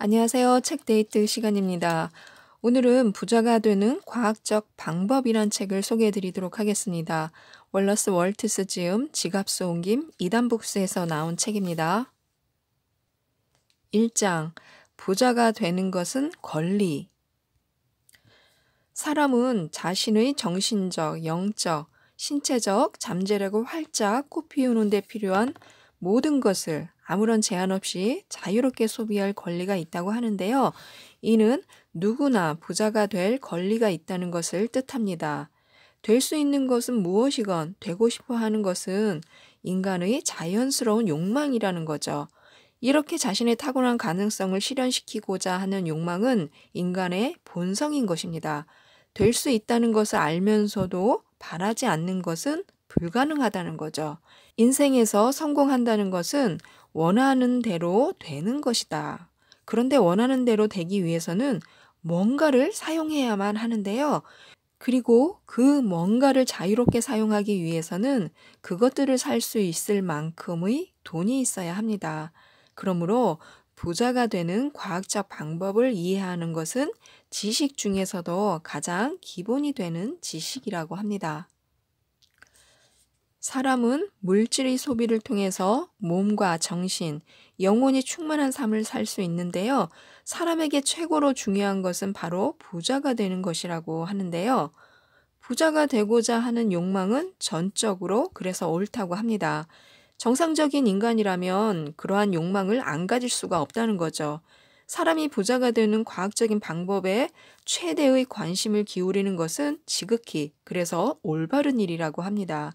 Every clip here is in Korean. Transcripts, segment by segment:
안녕하세요. 책 데이트 시간입니다. 오늘은 부자가 되는 과학적 방법이란 책을 소개해 드리도록 하겠습니다. 월러스 월트스 지음 지갑소 옮김 이단북스에서 나온 책입니다. 1장 부자가 되는 것은 권리 사람은 자신의 정신적, 영적, 신체적 잠재력을 활짝 꽃피우는 데 필요한 모든 것을 아무런 제한 없이 자유롭게 소비할 권리가 있다고 하는데요. 이는 누구나 부자가 될 권리가 있다는 것을 뜻합니다. 될 수 있는 것은 무엇이건 되고 싶어 하는 것은 인간의 자연스러운 욕망이라는 거죠. 이렇게 자신의 타고난 가능성을 실현시키고자 하는 욕망은 인간의 본성인 것입니다. 될 수 있다는 것을 알면서도 바라지 않는 것은 불가능하다는 거죠. 인생에서 성공한다는 것은 원하는 대로 되는 것이다. 그런데 원하는 대로 되기 위해서는 뭔가를 사용해야만 하는데요. 그리고 그 뭔가를 자유롭게 사용하기 위해서는 그것들을 살 수 있을 만큼의 돈이 있어야 합니다. 그러므로 부자가 되는 과학적 방법을 이해하는 것은 지식 중에서도 가장 기본이 되는 지식이라고 합니다. 사람은 물질의 소비를 통해서 몸과 정신, 영혼이 충만한 삶을 살 수 있는데요. 사람에게 최고로 중요한 것은 바로 부자가 되는 것이라고 하는데요. 부자가 되고자 하는 욕망은 전적으로 그래서 옳다고 합니다. 정상적인 인간이라면 그러한 욕망을 안 가질 수가 없다는 거죠. 사람이 부자가 되는 과학적인 방법에 최대의 관심을 기울이는 것은 지극히 그래서 올바른 일이라고 합니다.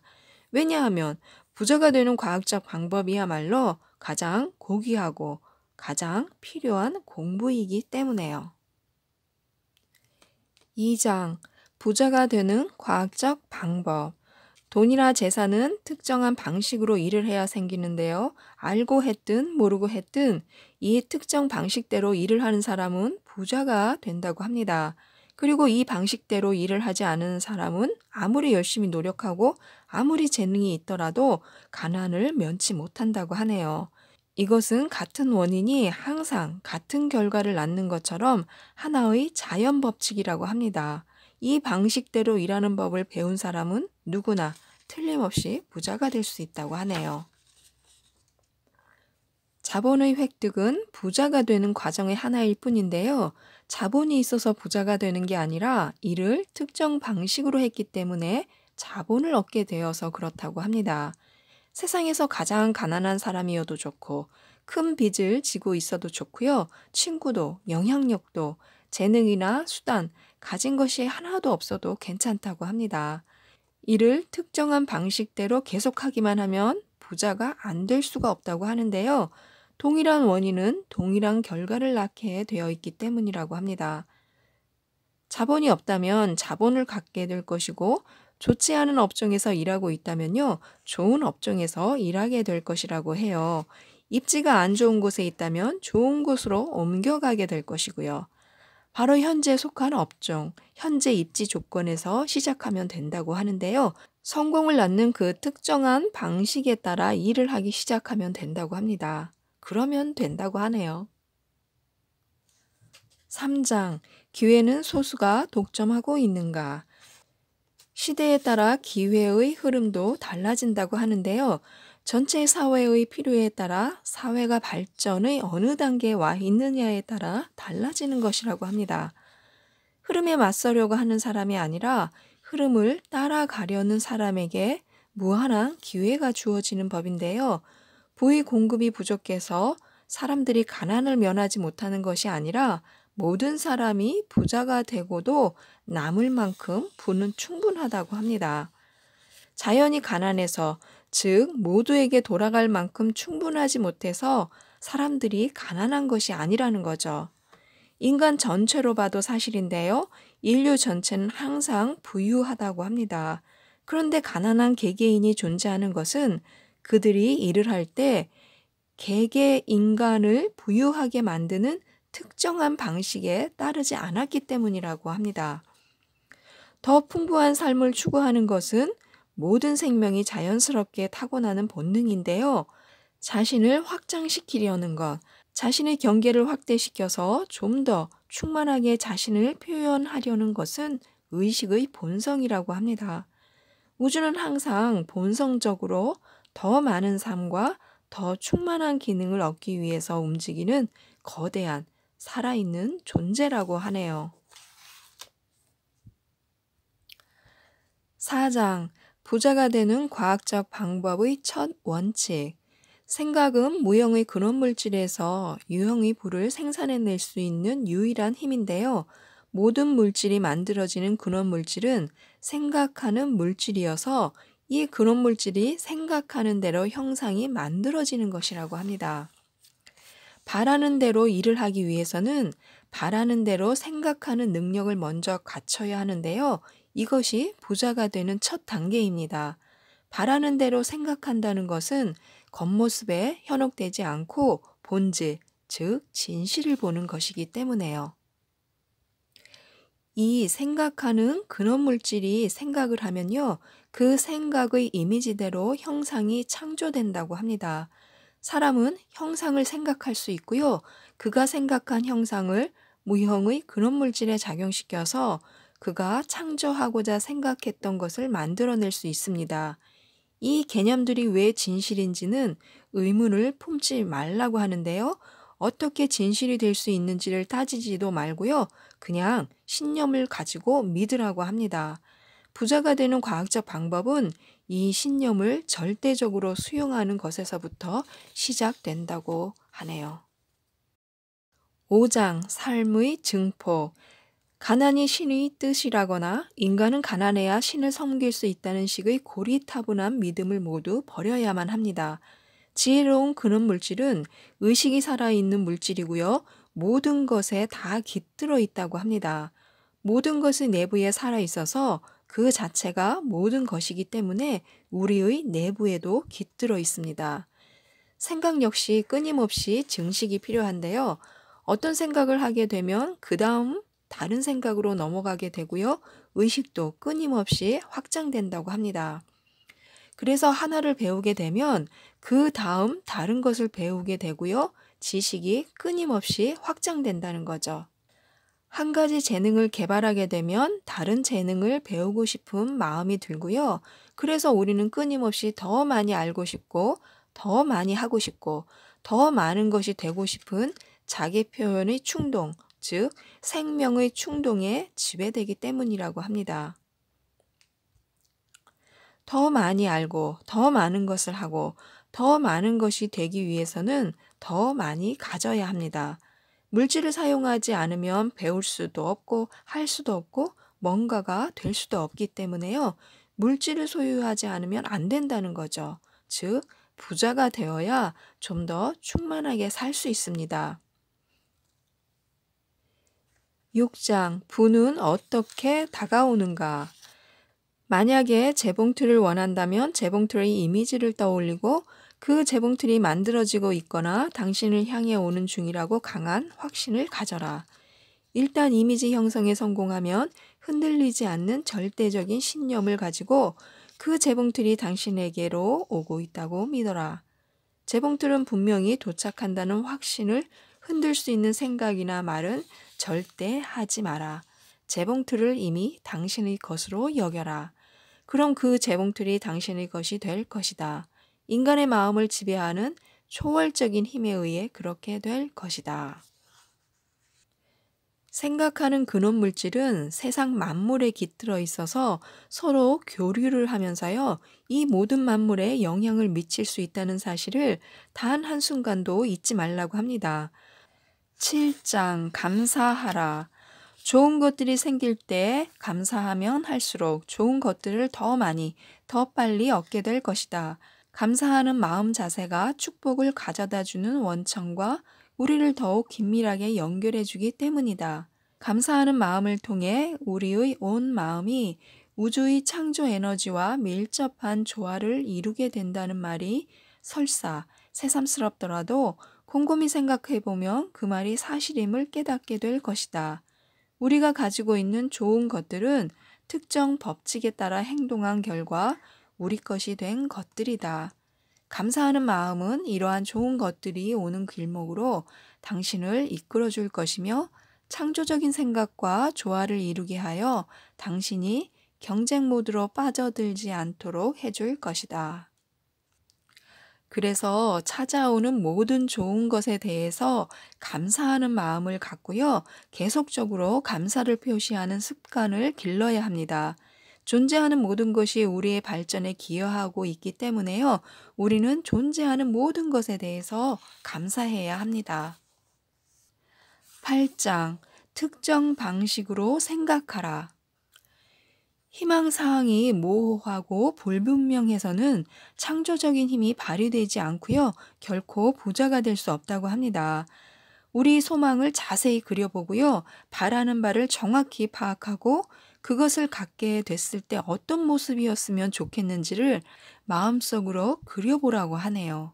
왜냐하면 부자가 되는 과학적 방법이야말로 가장 고귀하고 가장 필요한 공부이기 때문에요. 2장 부자가 되는 과학적 방법 돈이나 재산은 특정한 방식으로 일을 해야 생기는데요. 알고 했든 모르고 했든 이 특정 방식대로 일을 하는 사람은 부자가 된다고 합니다. 그리고 이 방식대로 일을 하지 않은 사람은 아무리 열심히 노력하고 아무리 재능이 있더라도 가난을 면치 못한다고 하네요. 이것은 같은 원인이 항상 같은 결과를 낳는 것처럼 하나의 자연 법칙이라고 합니다. 이 방식대로 일하는 법을 배운 사람은 누구나 틀림없이 부자가 될 수 있다고 하네요. 자본의 획득은 부자가 되는 과정의 하나일 뿐인데요. 자본이 있어서 부자가 되는 게 아니라 이를 특정 방식으로 했기 때문에 자본을 얻게 되어서 그렇다고 합니다. 세상에서 가장 가난한 사람이어도 좋고 큰 빚을 지고 있어도 좋고요. 친구도 영향력도 재능이나 수단, 가진 것이 하나도 없어도 괜찮다고 합니다. 이를 특정한 방식대로 계속하기만 하면 부자가 안 될 수가 없다고 하는데요. 동일한 원인은 동일한 결과를 낳게 되어 있기 때문이라고 합니다. 자본이 없다면 자본을 갖게 될 것이고 좋지 않은 업종에서 일하고 있다면요. 좋은 업종에서 일하게 될 것이라고 해요. 입지가 안 좋은 곳에 있다면 좋은 곳으로 옮겨가게 될 것이고요. 바로 현재 속한 업종, 현재 입지 조건에서 시작하면 된다고 하는데요. 성공을 낳는 그 특정한 방식에 따라 일을 하기 시작하면 된다고 합니다. 그러면 된다고 하네요. 3장 기회는 소수가 독점하고 있는가? 시대에 따라 기회의 흐름도 달라진다고 하는데요. 전체 사회의 필요에 따라 사회가 발전의 어느 단계에 와 있느냐에 따라 달라지는 것이라고 합니다. 흐름에 맞서려고 하는 사람이 아니라 흐름을 따라가려는 사람에게 무한한 기회가 주어지는 법인데요. 부의 공급이 부족해서 사람들이 가난을 면하지 못하는 것이 아니라 모든 사람이 부자가 되고도 남을 만큼 부는 충분하다고 합니다. 자연이 가난해서 즉 모두에게 돌아갈 만큼 충분하지 못해서 사람들이 가난한 것이 아니라는 거죠. 인간 전체로 봐도 사실인데요. 인류 전체는 항상 부유하다고 합니다. 그런데 가난한 개개인이 존재하는 것은 그들이 일을 할 때 개개 인간을 부유하게 만드는 특정한 방식에 따르지 않았기 때문이라고 합니다. 더 풍부한 삶을 추구하는 것은 모든 생명이 자연스럽게 타고나는 본능인데요. 자신을 확장시키려는 것, 자신의 경계를 확대시켜서 좀 더 충만하게 자신을 표현하려는 것은 의식의 본성이라고 합니다. 우주는 항상 본성적으로 더 많은 삶과 더 충만한 기능을 얻기 위해서 움직이는 거대한 살아있는 존재라고 하네요. 4장 부자가 되는 과학적 방법의 첫 원칙 생각은 무형의 근원물질에서 유형의 부를 생산해낼 수 있는 유일한 힘인데요. 모든 물질이 만들어지는 근원물질은 생각하는 물질이어서 이 근원 물질이 생각하는 대로 형상이 만들어지는 것이라고 합니다. 바라는 대로 일을 하기 위해서는 바라는 대로 생각하는 능력을 먼저 갖춰야 하는데요. 이것이 부자가 되는 첫 단계입니다. 바라는 대로 생각한다는 것은 겉모습에 현혹되지 않고 본질, 즉, 진실을 보는 것이기 때문에요. 이 생각하는 근원 물질이 생각을 하면요. 그 생각의 이미지대로 형상이 창조된다고 합니다. 사람은 형상을 생각할 수 있고요. 그가 생각한 형상을 무형의 근원 물질에 작용시켜서 그가 창조하고자 생각했던 것을 만들어낼 수 있습니다. 이 개념들이 왜 진실인지는 의문을 품지 말라고 하는데요. 어떻게 진실이 될 수 있는지를 따지지도 말고요. 그냥 신념을 가지고 믿으라고 합니다. 부자가 되는 과학적 방법은 이 신념을 절대적으로 수용하는 것에서부터 시작된다고 하네요. 5장 삶의 증포 가난이 신의 뜻이라거나 인간은 가난해야 신을 섬길 수 있다는 식의 고리타분한 믿음을 모두 버려야만 합니다. 지혜로운 근원 물질은 의식이 살아있는 물질이고요. 모든 것에 다 깃들어 있다고 합니다. 모든 것이 내부에 살아있어서 그 자체가 모든 것이기 때문에 우리의 내부에도 깃들어 있습니다. 생각 역시 끊임없이 증식이 필요한데요. 어떤 생각을 하게 되면 그 다음 다른 생각으로 넘어가게 되고요. 의식도 끊임없이 확장된다고 합니다. 그래서 하나를 배우게 되면 그 다음 다른 것을 배우게 되고요. 지식이 끊임없이 확장된다는 거죠. 한 가지 재능을 개발하게 되면 다른 재능을 배우고 싶은 마음이 들고요. 그래서 우리는 끊임없이 더 많이 알고 싶고, 더 많이 하고 싶고, 더 많은 것이 되고 싶은 자기 표현의 충동, 즉 생명의 충동에 지배되기 때문이라고 합니다. 더 많이 알고 더 많은 것을 하고 더 많은 것이 되기 위해서는 더 많이 가져야 합니다. 물질을 사용하지 않으면 배울 수도 없고 할 수도 없고 뭔가가 될 수도 없기 때문에요. 물질을 소유하지 않으면 안 된다는 거죠. 즉, 부자가 되어야 좀 더 충만하게 살 수 있습니다. 6장, 부는 어떻게 다가오는가? 만약에 재봉틀을 원한다면 재봉틀의 이미지를 떠올리고 그 재봉틀이 만들어지고 있거나 당신을 향해 오는 중이라고 강한 확신을 가져라. 일단 이미지 형성에 성공하면 흔들리지 않는 절대적인 신념을 가지고 그 재봉틀이 당신에게로 오고 있다고 믿어라. 재봉틀은 분명히 도착한다는 확신을 흔들 수 있는 생각이나 말은 절대 하지 마라. 재봉틀을 이미 당신의 것으로 여겨라. 그럼 그 재봉틀이 당신의 것이 될 것이다. 인간의 마음을 지배하는 초월적인 힘에 의해 그렇게 될 것이다. 생각하는 근원 물질은 세상 만물에 깃들어 있어서 서로 교류를 하면서요, 이 모든 만물에 영향을 미칠 수 있다는 사실을 단 한순간도 잊지 말라고 합니다. 7장, 감사하라. 좋은 것들이 생길 때 감사하면 할수록 좋은 것들을 더 많이, 더 빨리 얻게 될 것이다. 감사하는 마음 자세가 축복을 가져다 주는 원천과 우리를 더욱 긴밀하게 연결해 주기 때문이다. 감사하는 마음을 통해 우리의 온 마음이 우주의 창조 에너지와 밀접한 조화를 이루게 된다는 말이 설사 새삼스럽더라도 곰곰이 생각해 보면 그 말이 사실임을 깨닫게 될 것이다. 우리가 가지고 있는 좋은 것들은 특정 법칙에 따라 행동한 결과 우리 것이 된 것들이다. 감사하는 마음은 이러한 좋은 것들이 오는 길목으로 당신을 이끌어 줄 것이며 창조적인 생각과 조화를 이루게 하여 당신이 경쟁 모드로 빠져들지 않도록 해줄 것이다. 그래서 찾아오는 모든 좋은 것에 대해서 감사하는 마음을 갖고요. 계속적으로 감사를 표시하는 습관을 길러야 합니다. 존재하는 모든 것이 우리의 발전에 기여하고 있기 때문에요. 우리는 존재하는 모든 것에 대해서 감사해야 합니다. 8장 특정 방식으로 생각하라. 희망사항이 모호하고 불분명해서는 창조적인 힘이 발휘되지 않고요. 결코 부자가될 수 없다고 합니다. 우리 소망을 자세히 그려보고요. 바라는 바를 정확히 파악하고 그것을 갖게 됐을 때 어떤 모습이었으면 좋겠는지를 마음속으로 그려보라고 하네요.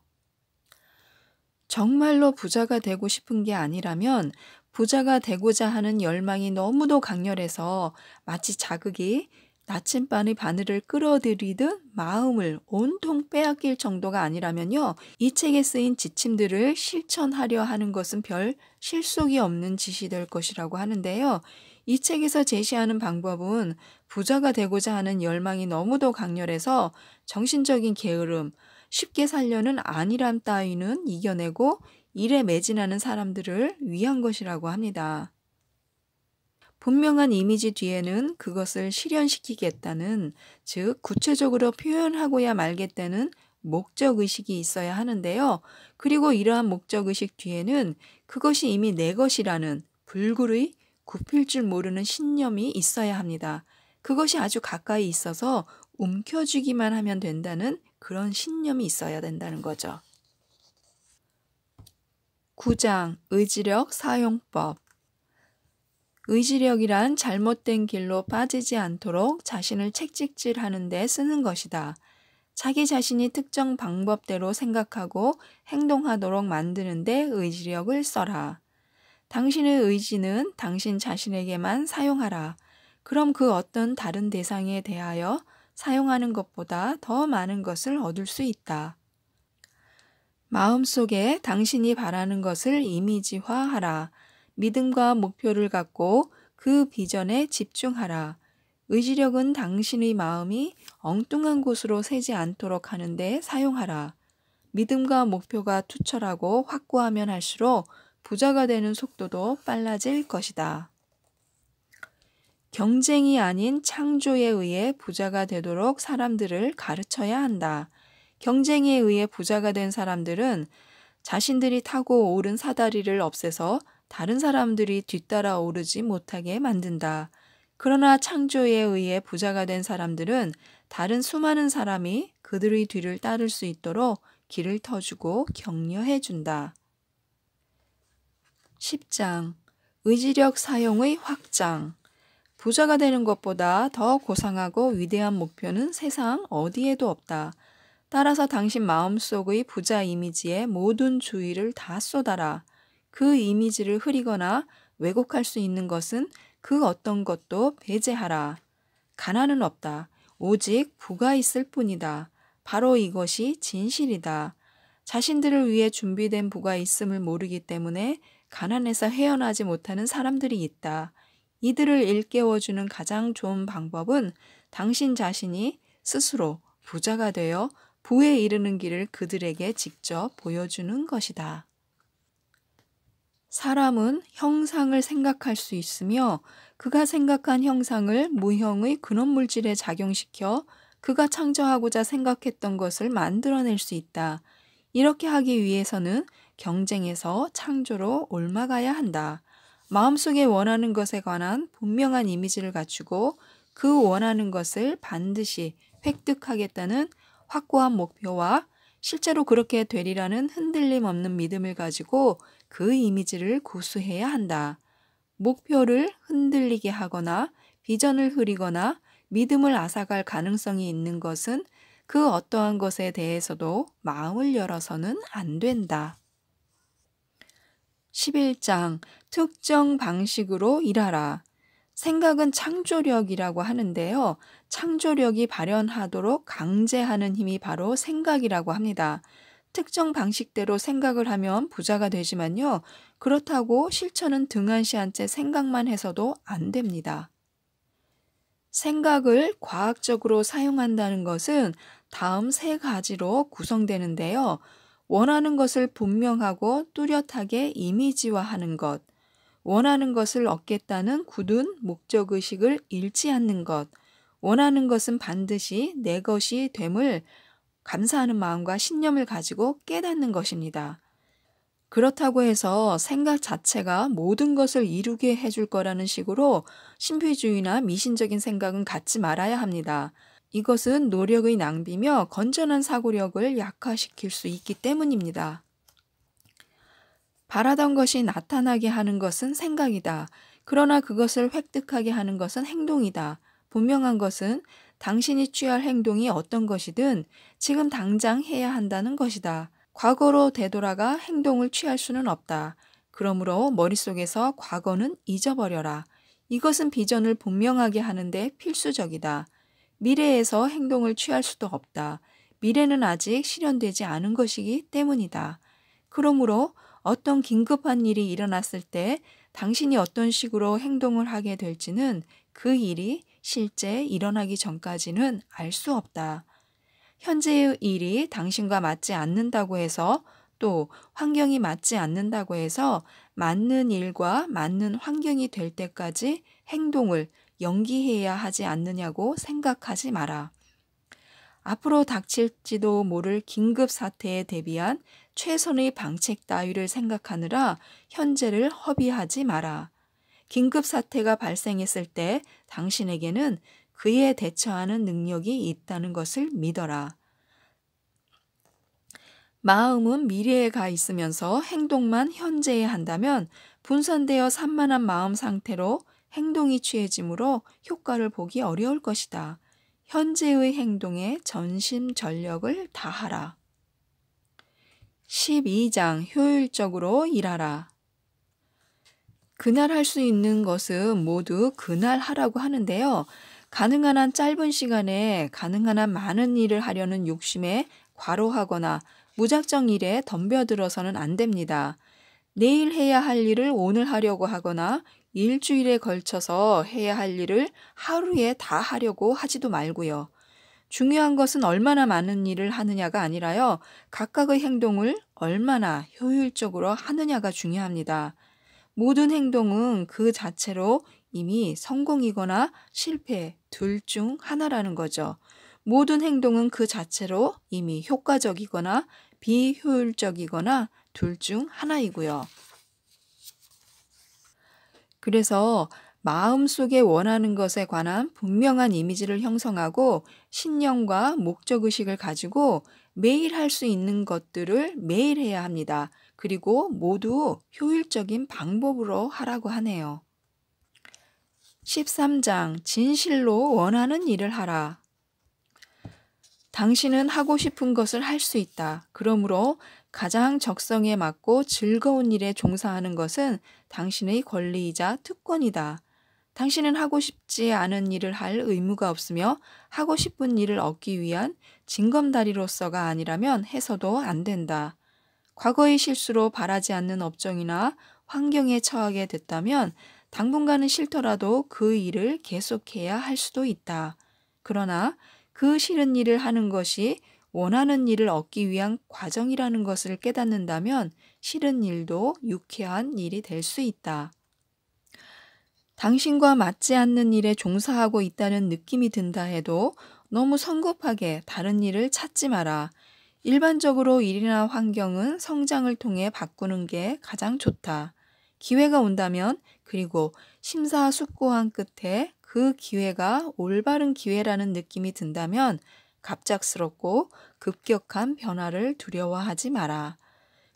정말로 부자가 되고 싶은 게 아니라면 부자가 되고자 하는 열망이 너무도 강렬해서 마치 자극이 나침반의 바늘을 끌어들이듯 마음을 온통 빼앗길 정도가 아니라면요. 이 책에 쓰인 지침들을 실천하려 하는 것은 별 실속이 없는 짓이 될 것이라고 하는데요. 이 책에서 제시하는 방법은 부자가 되고자 하는 열망이 너무도 강렬해서 정신적인 게으름, 쉽게 살려는 안일함 따위는 이겨내고 일에 매진하는 사람들을 위한 것이라고 합니다. 분명한 이미지 뒤에는 그것을 실현시키겠다는, 즉, 구체적으로 표현하고야 말겠다는 목적의식이 있어야 하는데요. 그리고 이러한 목적의식 뒤에는 그것이 이미 내 것이라는 불굴의 굽힐 줄 모르는 신념이 있어야 합니다. 그것이 아주 가까이 있어서 움켜쥐기만 하면 된다는 그런 신념이 있어야 된다는 거죠. 구장, 의지력, 사용법 의지력이란 잘못된 길로 빠지지 않도록 자신을 책직질하는데 쓰는 것이다. 자기 자신이 특정 방법대로 생각하고 행동하도록 만드는 데 의지력을 써라. 당신의 의지는 당신 자신에게만 사용하라. 그럼 그 어떤 다른 대상에 대하여 사용하는 것보다 더 많은 것을 얻을 수 있다. 마음속에 당신이 바라는 것을 이미지화하라. 믿음과 목표를 갖고 그 비전에 집중하라. 의지력은 당신의 마음이 엉뚱한 곳으로 새지 않도록 하는데 사용하라. 믿음과 목표가 투철하고 확고하면 할수록 부자가 되는 속도도 빨라질 것이다. 경쟁이 아닌 창조에 의해 부자가 되도록 사람들을 가르쳐야 한다. 경쟁에 의해 부자가 된 사람들은 자신들이 타고 오른 사다리를 없애서 다른 사람들이 뒤따라 오르지 못하게 만든다. 그러나 창조에 의해 부자가 된 사람들은 다른 수많은 사람이 그들의 뒤를 따를 수 있도록 길을 터주고 격려해 준다. 10장 의지력 사용의 확장 부자가 되는 것보다 더 고상하고 위대한 목표는 세상 어디에도 없다. 따라서 당신 마음속의 부자 이미지에 모든 주의를 다 쏟아라. 그 이미지를 흐리거나 왜곡할 수 있는 것은 그 어떤 것도 배제하라. 가난은 없다. 오직 부가 있을 뿐이다. 바로 이것이 진실이다. 자신들을 위해 준비된 부가 있음을 모르기 때문에 가난에서 헤어나지 못하는 사람들이 있다. 이들을 일깨워주는 가장 좋은 방법은 당신 자신이 스스로 부자가 되어 부에 이르는 길을 그들에게 직접 보여주는 것이다. 사람은 형상을 생각할 수 있으며 그가 생각한 형상을 무형의 근원 물질에 작용시켜 그가 창조하고자 생각했던 것을 만들어낼 수 있다. 이렇게 하기 위해서는 경쟁에서 창조로 올라가야 한다. 마음속에 원하는 것에 관한 분명한 이미지를 갖추고 그 원하는 것을 반드시 획득하겠다는 확고한 목표와 실제로 그렇게 되리라는 흔들림 없는 믿음을 가지고 그 이미지를 고수해야 한다. 목표를 흔들리게 하거나 비전을 흐리거나 믿음을 앗아갈 가능성이 있는 것은 그 어떠한 것에 대해서도 마음을 열어서는 안 된다. 11장 특정 방식으로 일하라. 생각은 창조력이라고 하는데요. 창조력이 발현하도록 강제하는 힘이 바로 생각이라고 합니다. 특정 방식대로 생각을 하면 부자가 되지만요. 그렇다고 실천은 등한시한 채 생각만 해서도 안 됩니다. 생각을 과학적으로 사용한다는 것은 다음 세 가지로 구성되는데요. 원하는 것을 분명하고 뚜렷하게 이미지화하는 것, 원하는 것을 얻겠다는 굳은 목적의식을 잃지 않는 것, 원하는 것은 반드시 내 것이 됨을 감사하는 마음과 신념을 가지고 깨닫는 것입니다. 그렇다고 해서 생각 자체가 모든 것을 이루게 해줄 거라는 식으로 신비주의나 미신적인 생각은 갖지 말아야 합니다. 이것은 노력의 낭비며 건전한 사고력을 약화시킬 수 있기 때문입니다. 바라던 것이 나타나게 하는 것은 생각이다. 그러나 그것을 획득하게 하는 것은 행동이다. 분명한 것은 당신이 취할 행동이 어떤 것이든 지금 당장 해야 한다는 것이다. 과거로 되돌아가 행동을 취할 수는 없다. 그러므로 머릿속에서 과거는 잊어버려라. 이것은 비전을 분명하게 하는데 필수적이다. 미래에서 행동을 취할 수도 없다. 미래는 아직 실현되지 않은 것이기 때문이다. 그러므로 어떤 긴급한 일이 일어났을 때 당신이 어떤 식으로 행동을 하게 될지는 그 일이 실제 일어나기 전까지는 알 수 없다. 현재의 일이 당신과 맞지 않는다고 해서 또 환경이 맞지 않는다고 해서 맞는 일과 맞는 환경이 될 때까지 행동을 연기해야 하지 않느냐고 생각하지 마라. 앞으로 닥칠지도 모를 긴급 사태에 대비한 최선의 방책 따위를 생각하느라 현재를 허비하지 마라. 긴급 사태가 발생했을 때 당신에게는 그에 대처하는 능력이 있다는 것을 믿어라. 마음은 미래에 가 있으면서 행동만 현재에 한다면 분산되어 산만한 마음 상태로 행동이 취해지므로 효과를 보기 어려울 것이다. 현재의 행동에 전심 전력을 다하라. 12장 효율적으로 일하라. 그날 할 수 있는 것은 모두 그날 하라고 하는데요. 가능한 한 짧은 시간에 가능한 한 많은 일을 하려는 욕심에 과로하거나 무작정 일에 덤벼들어서는 안 됩니다. 내일 해야 할 일을 오늘 하려고 하거나 일주일에 걸쳐서 해야 할 일을 하루에 다 하려고 하지도 말고요. 중요한 것은 얼마나 많은 일을 하느냐가 아니라요. 각각의 행동을 얼마나 효율적으로 하느냐가 중요합니다. 모든 행동은 그 자체로 이미 성공이거나 실패 둘 중 하나라는 거죠. 모든 행동은 그 자체로 이미 효과적이거나 비효율적이거나 둘 중 하나이고요. 그래서 마음속에 원하는 것에 관한 분명한 이미지를 형성하고 신념과 목적의식을 가지고 매일 할 수 있는 것들을 매일 해야 합니다. 그리고 모두 효율적인 방법으로 하라고 하네요. 13장 진실로 원하는 일을 하라. 당신은 하고 싶은 것을 할 수 있다. 그러므로 가장 적성에 맞고 즐거운 일에 종사하는 것은 당신의 권리이자 특권이다. 당신은 하고 싶지 않은 일을 할 의무가 없으며 하고 싶은 일을 얻기 위한 징검다리로서가 아니라면 해서도 안 된다. 과거의 실수로 바라지 않는 업종이나 환경에 처하게 됐다면 당분간은 싫더라도 그 일을 계속해야 할 수도 있다. 그러나 그 싫은 일을 하는 것이 원하는 일을 얻기 위한 과정이라는 것을 깨닫는다면 싫은 일도 유쾌한 일이 될 수 있다. 당신과 맞지 않는 일에 종사하고 있다는 느낌이 든다 해도 너무 성급하게 다른 일을 찾지 마라. 일반적으로 일이나 환경은 성장을 통해 바꾸는 게 가장 좋다. 기회가 온다면 그리고 심사숙고한 끝에 그 기회가 올바른 기회라는 느낌이 든다면 갑작스럽고 급격한 변화를 두려워하지 마라.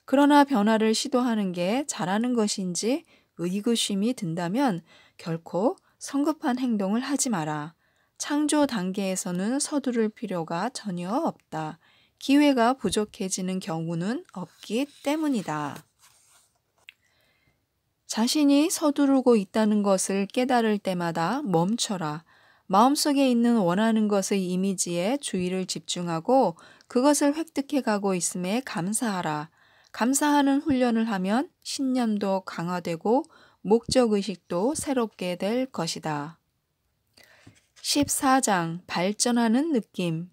그러나 변화를 시도하는 게 잘하는 것인지 의구심이 든다면 결코 성급한 행동을 하지 마라. 창조 단계에서는 서두를 필요가 전혀 없다. 기회가 부족해지는 경우는 없기 때문이다. 자신이 서두르고 있다는 것을 깨달을 때마다 멈춰라. 마음속에 있는 원하는 것의 이미지에 주의를 집중하고 그것을 획득해 가고 있음에 감사하라. 감사하는 훈련을 하면 신념도 강화되고 목적의식도 새롭게 될 것이다. 14장 발전하는 느낌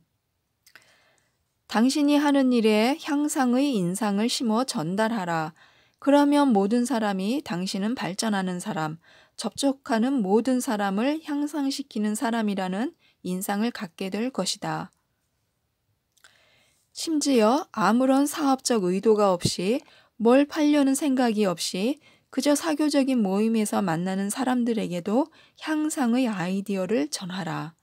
당신이 하는 일에 향상의 인상을 심어 전달하라. 그러면 모든 사람이 당신은 발전하는 사람, 접촉하는 모든 사람을 향상시키는 사람이라는 인상을 갖게 될 것이다. 심지어 아무런 사업적 의도가 없이 뭘 팔려는 생각이 없이 그저 사교적인 모임에서 만나는 사람들에게도 향상의 아이디어를 전하라.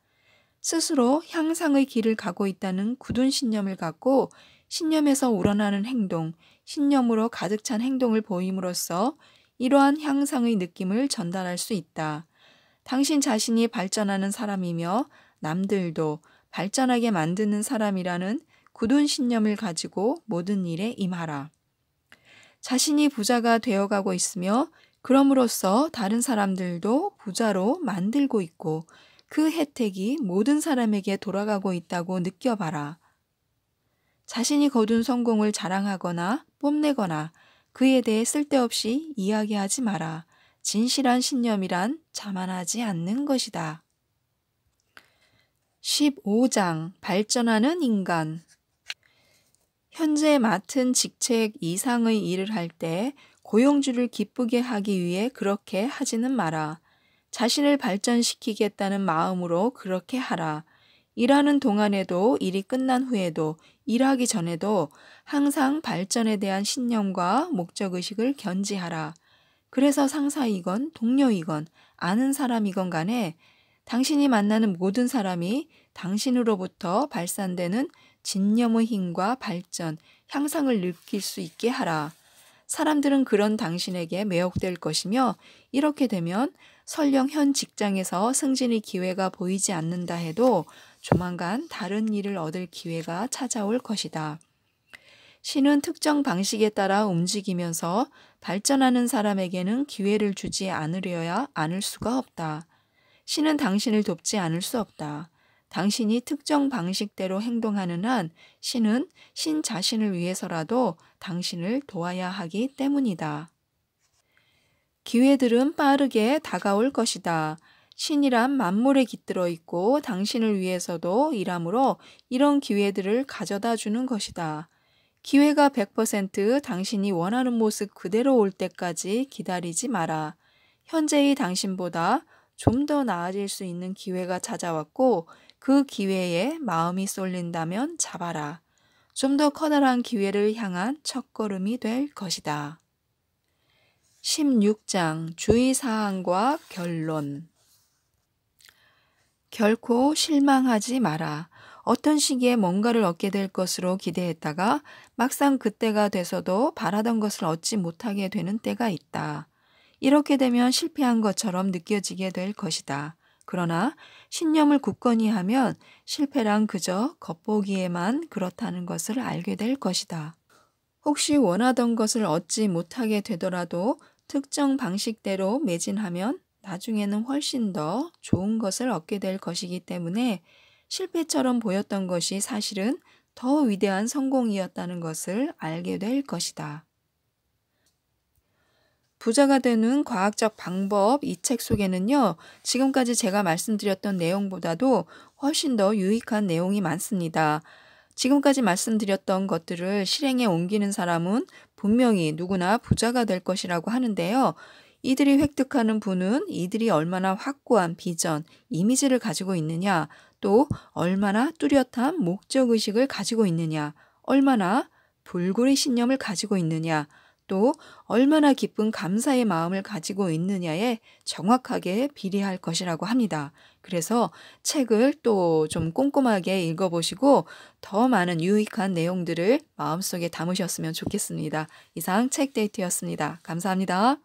스스로 향상의 길을 가고 있다는 굳은 신념을 갖고 신념에서 우러나는 행동, 신념으로 가득 찬 행동을 보임으로써 이러한 향상의 느낌을 전달할 수 있다. 당신 자신이 발전하는 사람이며 남들도 발전하게 만드는 사람이라는 굳은 신념을 가지고 모든 일에 임하라. 자신이 부자가 되어가고 있으며 그럼으로써 다른 사람들도 부자로 만들고 있고 그 혜택이 모든 사람에게 돌아가고 있다고 느껴봐라. 자신이 거둔 성공을 자랑하거나 뽐내거나 그에 대해 쓸데없이 이야기하지 마라. 진실한 신념이란 자만하지 않는 것이다. 15장 발전하는 인간 현재 맡은 직책 이상의 일을 할 때 고용주를 기쁘게 하기 위해 그렇게 하지는 마라. 자신을 발전시키겠다는 마음으로 그렇게 하라. 일하는 동안에도 일이 끝난 후에도 일하기 전에도 항상 발전에 대한 신념과 목적의식을 견지하라. 그래서 상사이건 동료이건 아는 사람이건 간에 당신이 만나는 모든 사람이 당신으로부터 발산되는 진념의 힘과 발전, 향상을 느낄 수 있게 하라. 사람들은 그런 당신에게 매혹될 것이며 이렇게 되면 설령 현 직장에서 승진의 기회가 보이지 않는다 해도 조만간 다른 일을 얻을 기회가 찾아올 것이다. 신은 특정 방식에 따라 움직이면서 발전하는 사람에게는 기회를 주지 않으려야 않을 수가 없다. 신은 당신을 돕지 않을 수 없다. 당신이 특정 방식대로 행동하는 한 신은 신 자신을 위해서라도 당신을 도와야 하기 때문이다. 기회들은 빠르게 다가올 것이다. 신이란 만물에 깃들어 있고 당신을 위해서도 일함으로 이런 기회들을 가져다 주는 것이다. 기회가 100% 당신이 원하는 모습 그대로 올 때까지 기다리지 마라. 현재의 당신보다 좀 더 나아질 수 있는 기회가 찾아왔고 그 기회에 마음이 쏠린다면 잡아라. 좀 더 커다란 기회를 향한 첫걸음이 될 것이다. 16장 주의사항과 결론 결코 실망하지 마라. 어떤 시기에 뭔가를 얻게 될 것으로 기대했다가 막상 그때가 돼서도 바라던 것을 얻지 못하게 되는 때가 있다. 이렇게 되면 실패한 것처럼 느껴지게 될 것이다. 그러나 신념을 굳건히 하면 실패란 그저 겉보기에만 그렇다는 것을 알게 될 것이다. 혹시 원하던 것을 얻지 못하게 되더라도 특정 방식대로 매진하면 나중에는 훨씬 더 좋은 것을 얻게 될 것이기 때문에 실패처럼 보였던 것이 사실은 더 위대한 성공이었다는 것을 알게 될 것이다. 부자가 되는 과학적 방법 이 책 속에는요. 지금까지 제가 말씀드렸던 내용보다도 훨씬 더 유익한 내용이 많습니다. 지금까지 말씀드렸던 것들을 실행에 옮기는 사람은 분명히 누구나 부자가 될 것이라고 하는데요. 이들이 획득하는 분은 이들이 얼마나 확고한 비전, 이미지를 가지고 있느냐, 또 얼마나 뚜렷한 목적 의식을 가지고 있느냐, 얼마나 불굴의 신념을 가지고 있느냐, 또 얼마나 깊은 감사의 마음을 가지고 있느냐에 정확하게 비례할 것이라고 합니다. 그래서 책을 또 좀 꼼꼼하게 읽어보시고 더 많은 유익한 내용들을 마음속에 담으셨으면 좋겠습니다. 이상 책 데이트였습니다. 감사합니다.